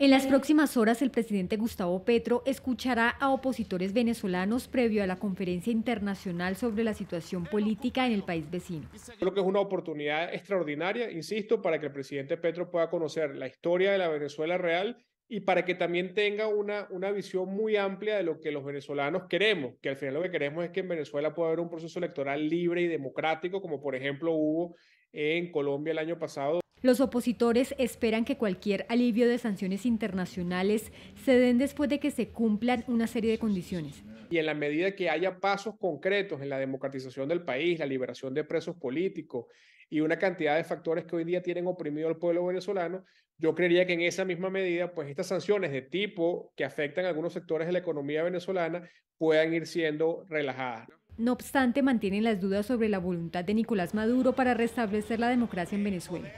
En las próximas horas, el presidente Gustavo Petro escuchará a opositores venezolanos previo a la conferencia internacional sobre la situación política en el país vecino. Creo que es una oportunidad extraordinaria, insisto, para que el presidente Petro pueda conocer la historia de la Venezuela real y para que también tenga una, una visión muy amplia de lo que los venezolanos queremos, que al final lo que queremos es que en Venezuela pueda haber un proceso electoral libre y democrático, como por ejemplo hubo en Colombia el año pasado. Los opositores esperan que cualquier alivio de sanciones internacionales se den después de que se cumplan una serie de condiciones. Y en la medida que haya pasos concretos en la democratización del país, la liberación de presos políticos y una cantidad de factores que hoy día tienen oprimido al pueblo venezolano, yo creería que en esa misma medida, pues estas sanciones de tipo que afectan a algunos sectores de la economía venezolana puedan ir siendo relajadas. No obstante, mantienen las dudas sobre la voluntad de Nicolás Maduro para restablecer la democracia en Venezuela.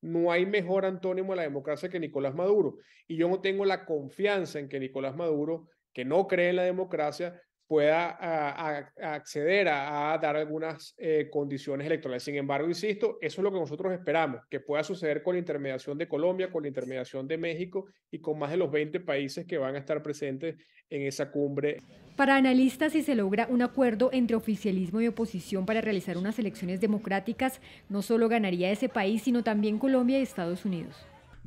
No hay mejor antónimo a la democracia que Nicolás Maduro. Y yo no tengo la confianza en que Nicolás Maduro, que no cree en la democracia, pueda ah, acceder a, dar algunas eh, condiciones electorales. Sin embargo, insisto, eso es lo que nosotros esperamos, que pueda suceder con la intermediación de Colombia, con la intermediación de México y con más de los 20 países que van a estar presentes en esa cumbre. Para analistas, si se logra un acuerdo entre oficialismo y oposición para realizar unas elecciones democráticas, no solo ganaría ese país, sino también Colombia y Estados Unidos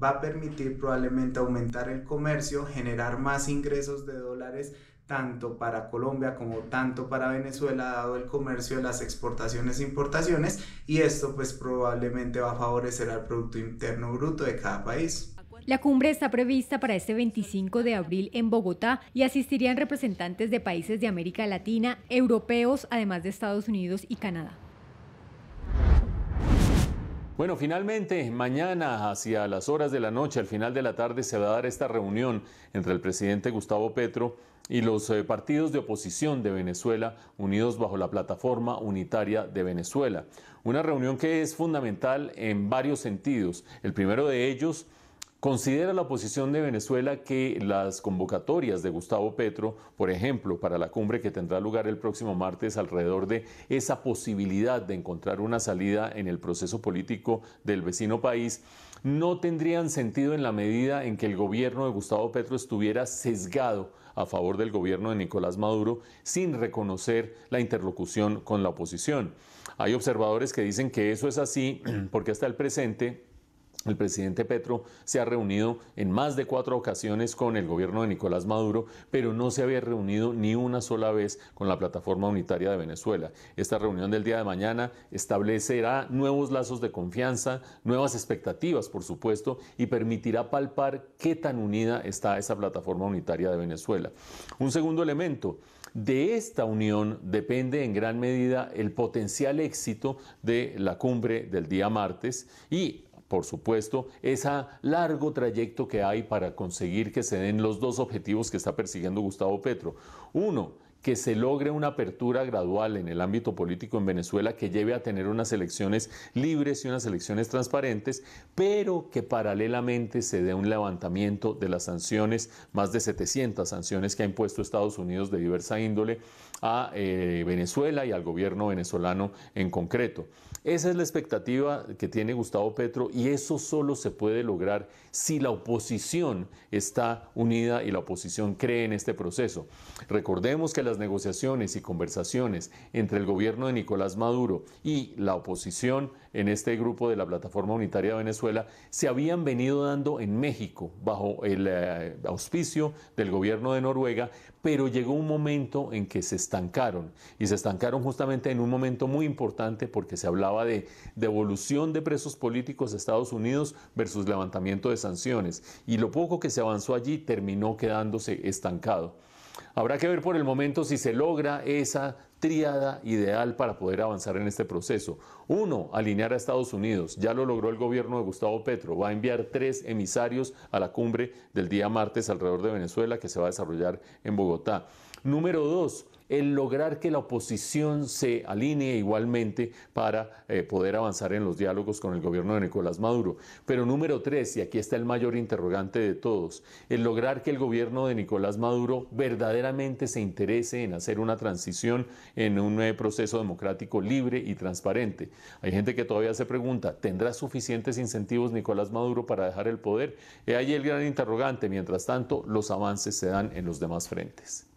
va a permitir probablemente aumentar el comercio, generar más ingresos de dólares tanto para Colombia como tanto para Venezuela, dado el comercio, de las exportaciones e importaciones, y esto pues probablemente va a favorecer al Producto Interno Bruto de cada país. La cumbre está prevista para este 25 de abril en Bogotá y asistirían representantes de países de América Latina, europeos, además de Estados Unidos y Canadá. Bueno, finalmente, mañana hacia las horas de la noche, al final de la tarde, se va a dar esta reunión entre el presidente Gustavo Petro y los eh, partidos de oposición de Venezuela unidos bajo la plataforma unitaria de Venezuela. Una reunión que es fundamental en varios sentidos. El primero de ellos Considera la oposición de Venezuela que las convocatorias de Gustavo Petro, por ejemplo, para la cumbre que tendrá lugar el próximo martes alrededor de esa posibilidad de encontrar una salida en el proceso político del vecino país, no tendrían sentido en la medida en que el gobierno de Gustavo Petro estuviera sesgado a favor del gobierno de Nicolás Maduro sin reconocer la interlocución con la oposición. Hay observadores que dicen que eso es así porque hasta el presente el presidente Petro se ha reunido en más de cuatro ocasiones con el gobierno de Nicolás Maduro, pero no se había reunido ni una sola vez con la Plataforma Unitaria de Venezuela. Esta reunión del día de mañana establecerá nuevos lazos de confianza, nuevas expectativas, por supuesto, y permitirá palpar qué tan unida está esa Plataforma Unitaria de Venezuela. Un segundo elemento. De esta unión depende en gran medida el potencial éxito de la cumbre del día martes y por supuesto, ese largo trayecto que hay para conseguir que se den los dos objetivos que está persiguiendo Gustavo Petro. Uno, que se logre una apertura gradual en el ámbito político en Venezuela que lleve a tener unas elecciones libres y unas elecciones transparentes, pero que paralelamente se dé un levantamiento de las sanciones, más de 700 sanciones que ha impuesto Estados Unidos de diversa índole a eh, Venezuela y al gobierno venezolano en concreto. Esa es la expectativa que tiene Gustavo Petro y eso solo se puede lograr si la oposición está unida y la oposición cree en este proceso. Recordemos que la negociaciones y conversaciones entre el gobierno de Nicolás Maduro y la oposición en este grupo de la Plataforma Unitaria de Venezuela se habían venido dando en México bajo el eh, auspicio del gobierno de Noruega, pero llegó un momento en que se estancaron y se estancaron justamente en un momento muy importante porque se hablaba de devolución de presos políticos de Estados Unidos versus levantamiento de sanciones y lo poco que se avanzó allí terminó quedándose estancado. Habrá que ver por el momento si se logra esa tríada ideal para poder avanzar en este proceso. Uno, alinear a Estados Unidos. Ya lo logró el gobierno de Gustavo Petro. Va a enviar tres emisarios a la cumbre del día martes alrededor de Venezuela que se va a desarrollar en Bogotá. Número dos, el lograr que la oposición se alinee igualmente para eh, poder avanzar en los diálogos con el gobierno de Nicolás Maduro. Pero número tres, y aquí está el mayor interrogante de todos, el lograr que el gobierno de Nicolás Maduro verdaderamente se interese en hacer una transición en un nuevo eh, proceso democrático libre y transparente. Hay gente que todavía se pregunta, ¿tendrá suficientes incentivos Nicolás Maduro para dejar el poder? Y eh, ahí el gran interrogante. Mientras tanto, los avances se dan en los demás frentes.